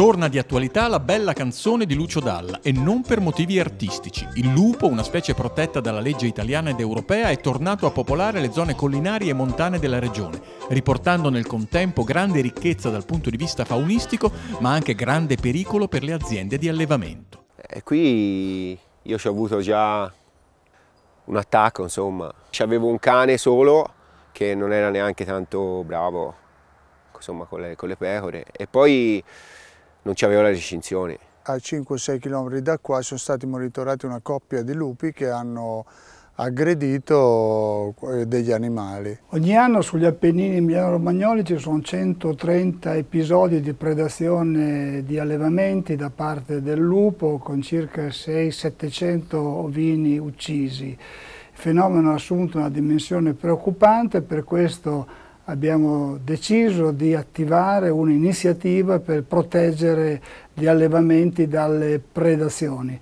Torna di attualità la bella canzone di Lucio Dalla e non per motivi artistici. Il lupo, una specie protetta dalla legge italiana ed europea, è tornato a popolare le zone collinari e montane della regione, riportando nel contempo grande ricchezza dal punto di vista faunistico, ma anche grande pericolo per le aziende di allevamento. E qui io ci ho avuto già un attacco, insomma. C'avevo un cane solo che non era neanche tanto bravo, insomma, con le, con le pecore. E poi non ci aveva la recinzione. A 5-6 km da qua sono stati monitorati una coppia di lupi che hanno aggredito eh, degli animali. Ogni anno sugli Appennini emiliano-romagnoli ci sono 130 episodi di predazione di allevamenti da parte del lupo con circa 6 700 ovini uccisi. Il fenomeno ha assunto una dimensione preoccupante, per questo abbiamo deciso di attivare un'iniziativa per proteggere gli allevamenti dalle predazioni.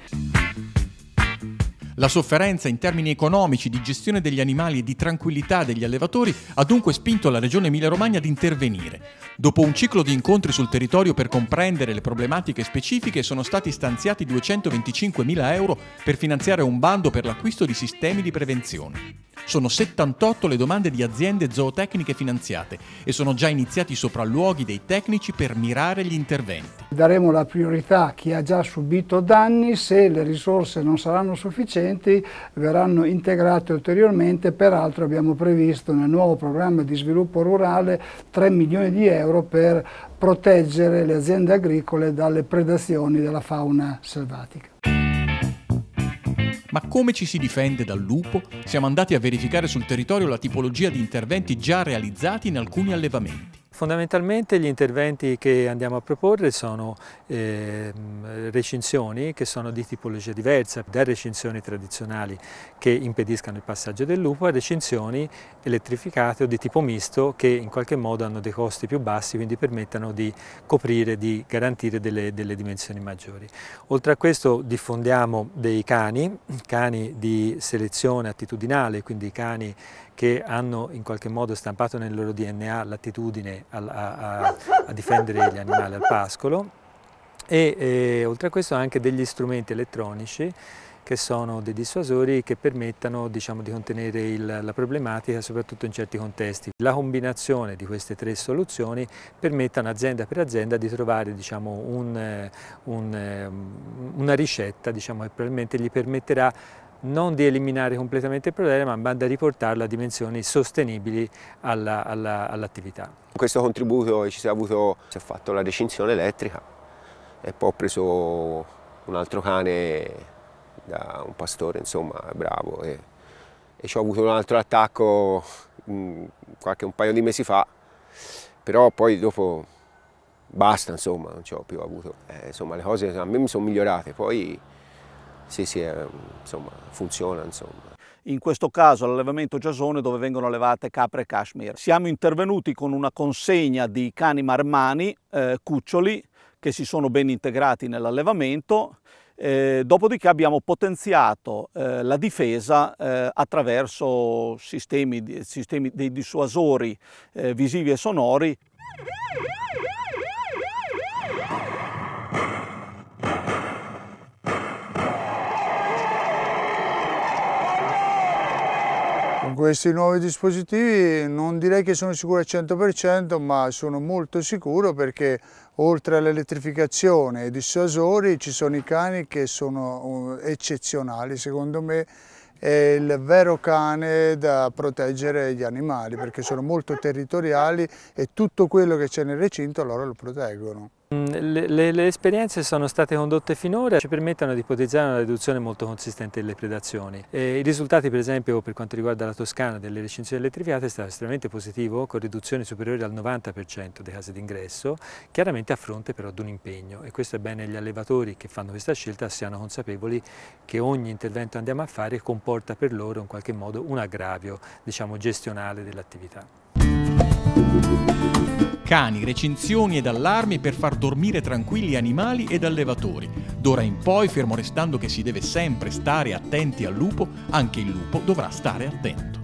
La sofferenza in termini economici, di gestione degli animali e di tranquillità degli allevatori ha dunque spinto la Regione Emilia-Romagna ad intervenire. Dopo un ciclo di incontri sul territorio per comprendere le problematiche specifiche, sono stati stanziati 225.000 euro per finanziare un bando per l'acquisto di sistemi di prevenzione. Sono 78 le domande di aziende zootecniche finanziate e sono già iniziati i sopralluoghi dei tecnici per mirare gli interventi. Daremo la priorità a chi ha già subito danni, se le risorse non saranno sufficienti verranno integrate ulteriormente, peraltro abbiamo previsto nel nuovo programma di sviluppo rurale 3 milioni di euro per proteggere le aziende agricole dalle predazioni della fauna selvatica. Ma come ci si difende dal lupo? Siamo andati a verificare sul territorio la tipologia di interventi già realizzati in alcuni allevamenti. Fondamentalmente gli interventi che andiamo a proporre sono eh, recinzioni che sono di tipologia diversa, da recinzioni tradizionali che impediscano il passaggio del lupo a recinzioni elettrificate o di tipo misto che in qualche modo hanno dei costi più bassi quindi permettono di coprire, di garantire delle, delle dimensioni maggiori. Oltre a questo diffondiamo dei cani, cani di selezione attitudinale, quindi cani che hanno in qualche modo stampato nel loro DNA l'attitudine a, a, a, difendere gli animali al pascolo e eh, oltre a questo anche degli strumenti elettronici che sono dei dissuasori che permettano diciamo, di contenere il, la problematica soprattutto in certi contesti. La combinazione di queste tre soluzioni permettono azienda per azienda di trovare diciamo, un, un, una ricetta diciamo, che probabilmente gli permetterà non di eliminare completamente il problema, ma da riportarlo a dimensioni sostenibili all'attività. All Con Questo contributo che ci si è avuto, si è fatto la recinzione elettrica e poi ho preso un altro cane da un pastore, insomma, bravo, e, e ci ho avuto un altro attacco mh, mm, qualche, un paio di mesi fa, però poi dopo basta, insomma, non ci ho più avuto. Eh, insomma, le cose a me mi sono migliorate, poi sì, sì, insomma, funziona. Insomma. In questo caso l'allevamento Giasone dove vengono allevate capre e cashmere. Siamo intervenuti con una consegna di cani marmani, eh, cuccioli, che si sono ben integrati nell'allevamento eh, dopodiché abbiamo potenziato eh, la difesa eh, attraverso sistemi, sistemi, dei dissuasori eh, visivi e sonori. questi nuovi dispositivi non direi che sono sicuro al 100% ma sono molto sicuro perché oltre all'elettrificazione e ai dissuasori ci sono i cani che sono uh, eccezionali secondo me è il vero cane da proteggere gli animali perché sono molto territoriali e tutto quello che c'è nel recinto loro lo proteggono. Mm, le, le, le, esperienze sono state condotte finora ci permettono di ipotizzare una riduzione molto consistente delle predazioni. E I risultati per esempio per quanto riguarda la Toscana delle recinzioni elettrificate è stato estremamente positivo con riduzioni superiori al 90% dei casi d'ingresso, chiaramente a fronte però di un impegno e questo è bene gli allevatori che fanno questa scelta siano consapevoli che ogni intervento andiamo a fare comporta comporta per loro in qualche modo un aggravio diciamo, gestionale dell'attività cani, recinzioni ed allarmi per far dormire tranquilli animali ed allevatori. D'ora in poi, fermo restando che si deve sempre stare attenti al lupo, anche il lupo dovrà stare attento.